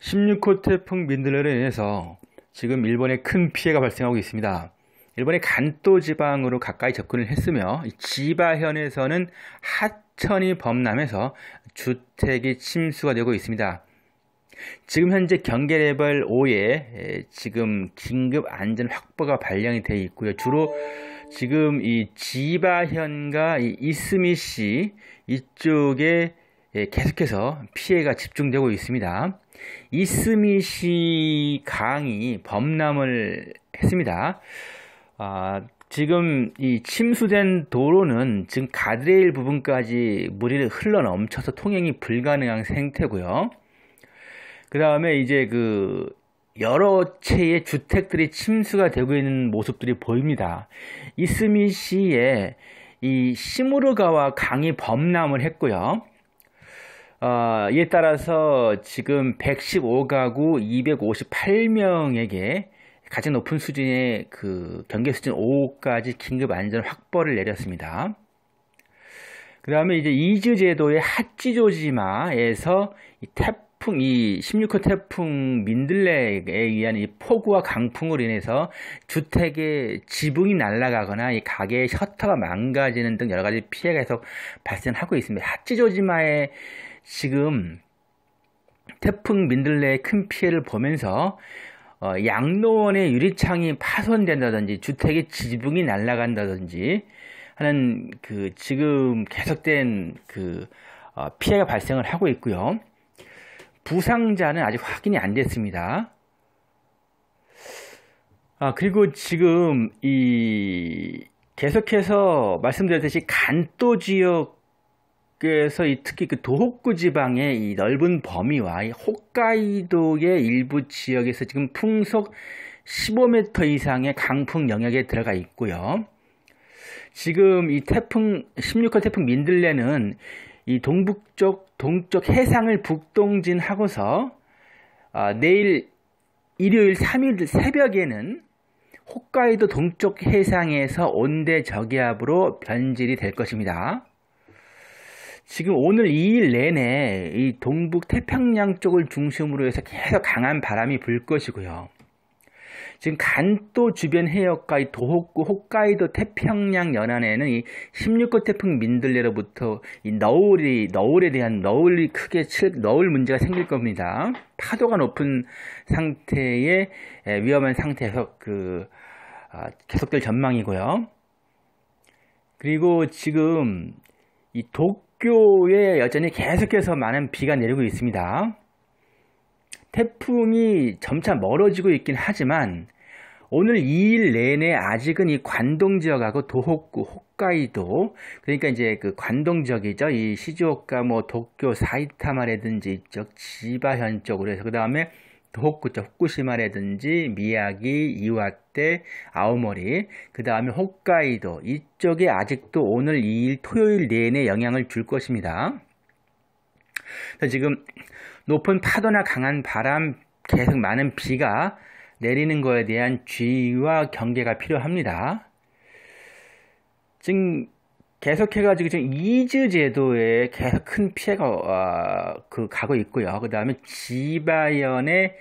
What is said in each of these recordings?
16호 태풍 민들레로 인해서 지금 일본에 큰 피해가 발생하고 있습니다. 일본의 간토 지방으로 가까이 접근을 했으며 지바현에서는 하천이 범람해서 주택이 침수가 되고 있습니다. 지금 현재 경계 레벨 5에 지금 긴급 안전 확보가 발령이 돼 있고요. 주로 지금 이 지바현과 이 이스미시 이쪽에 예, 계속해서 피해가 집중되고 있습니다. 이스미 시 강이 범람을 했습니다. 아, 지금 이 침수된 도로는 지금 가드레일 부분까지 물이 흘러 넘쳐서 통행이 불가능한 상태고요그 다음에 이제 그 여러 채의 주택들이 침수가 되고 있는 모습들이 보입니다. 이스미 시의 이 시무르가와 강이 범람을 했고요. 어, 이에 따라서 지금 115가구 258명에게 가장 높은 수준의 그 경계 수준 5까지 긴급 안전 확보를 내렸습니다. 그 다음에 이제 이즈 제도의 핫지조지마에서 이 태풍, 이 16호 태풍 민들레에 의한 이 폭우와 강풍으로 인해서 주택의 지붕이 날아가거나 이 가게의 셔터가 망가지는 등 여러 가지 피해가 계속 발생하고 있습니다. 핫지조지마의 지금 태풍 민들레의 큰 피해를 보면서 어, 양로원의 유리창이 파손된다든지 주택의 지붕이 날아간다든지 하는 그 지금 계속된 그 어, 피해가 발생을 하고 있고요. 부상자는 아직 확인이 안 됐습니다. 아, 그리고 지금 이 계속해서 말씀드렸듯이 간도 지역 그래서 이 특히 그도호쿠 지방의 이 넓은 범위와 이 홋카이도의 일부 지역에서 지금 풍속 15m 이상의 강풍 영역에 들어가 있고요. 지금 이 태풍 16호 태풍 민들레는 이 동북쪽 동쪽 해상을 북동진하고서 아, 내일 일요일 3일 새벽에는 홋카이도 동쪽 해상에서 온대 저기압으로 변질이 될 것입니다. 지금 오늘 2일 내내 이 동북 태평양 쪽을 중심으로 해서 계속 강한 바람이 불 것이고요. 지금 간도 주변 해역과 이 도호쿠 홋카이도 태평양 연안에는 이 16호 태풍 민들레로부터 이 너울이 너울에 대한 너울이 크게 칠, 너울 문제가 생길 겁니다. 파도가 높은 상태의 예, 위험한 상태에서 그 아, 계속될 전망이고요. 그리고 지금 이독 도쿄에 여전히 계속해서 많은 비가 내리고 있습니다. 태풍이 점차 멀어지고 있긴 하지만 오늘 2일 내내 아직은 이 관동 지역하고 도호쿠, 그 홋카이도 그러니까 이제 그 관동 지역이죠. 이 시즈오카 뭐 도쿄 사이타마라든지 이쪽 지바현 쪽으로 해서 그다음에 도호쿠자 후쿠시마라든지 미야기, 이와떼 아오모리, 그 다음에 홋카이도 이쪽에 아직도 오늘 2일 토요일 내내 영향을 줄 것입니다. 지금 높은 파도나 강한 바람, 계속 많은 비가 내리는 것에 대한 주의와 경계가 필요합니다. 지금 계속해가지고 지금 이즈 제도에 계속 큰 피해가 어, 그 가고 있고요. 그 다음에 지바현의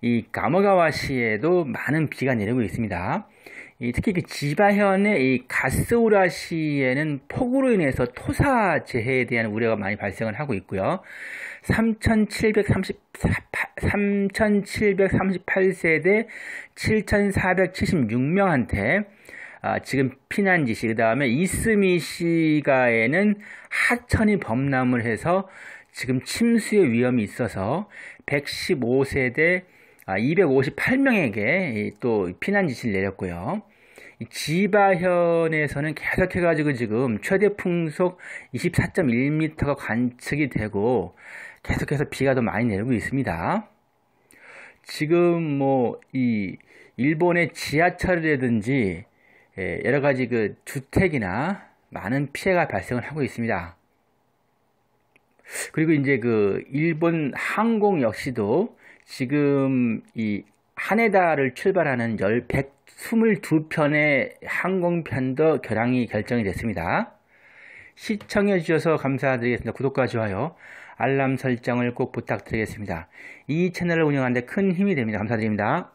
이 가모가와시에도 많은 비가 내리고 있습니다. 이, 특히 그 지바현의 이가스우라시에는 폭우로 인해서 토사 재해에 대한 우려가 많이 발생을 하고 있고요. 3,730 3,738세대 7,476명한테 아, 지금 피난지 시, 그 다음에 이스미 시가에는 하천이 범람을 해서 지금 침수의 위험이 있어서 115세대 아, 258명에게 또 피난 지시를 내렸고요. 지바현에서는 계속해가지고 지금 최대 풍속 24.1m가 관측이 되고 계속해서 비가 더 많이 내리고 있습니다. 지금 뭐 이 일본의 지하철이라든지 예, 여러 가지 그 주택이나 많은 피해가 발생을 하고 있습니다. 그리고 이제 그 일본 항공 역시도 지금 이 하네다를 출발하는 1122편의 항공편도 결항이 결정이 됐습니다. 시청해 주셔서 감사드리겠습니다. 구독과 좋아요, 알람 설정을 꼭 부탁드리겠습니다. 이 채널을 운영하는데 큰 힘이 됩니다. 감사드립니다.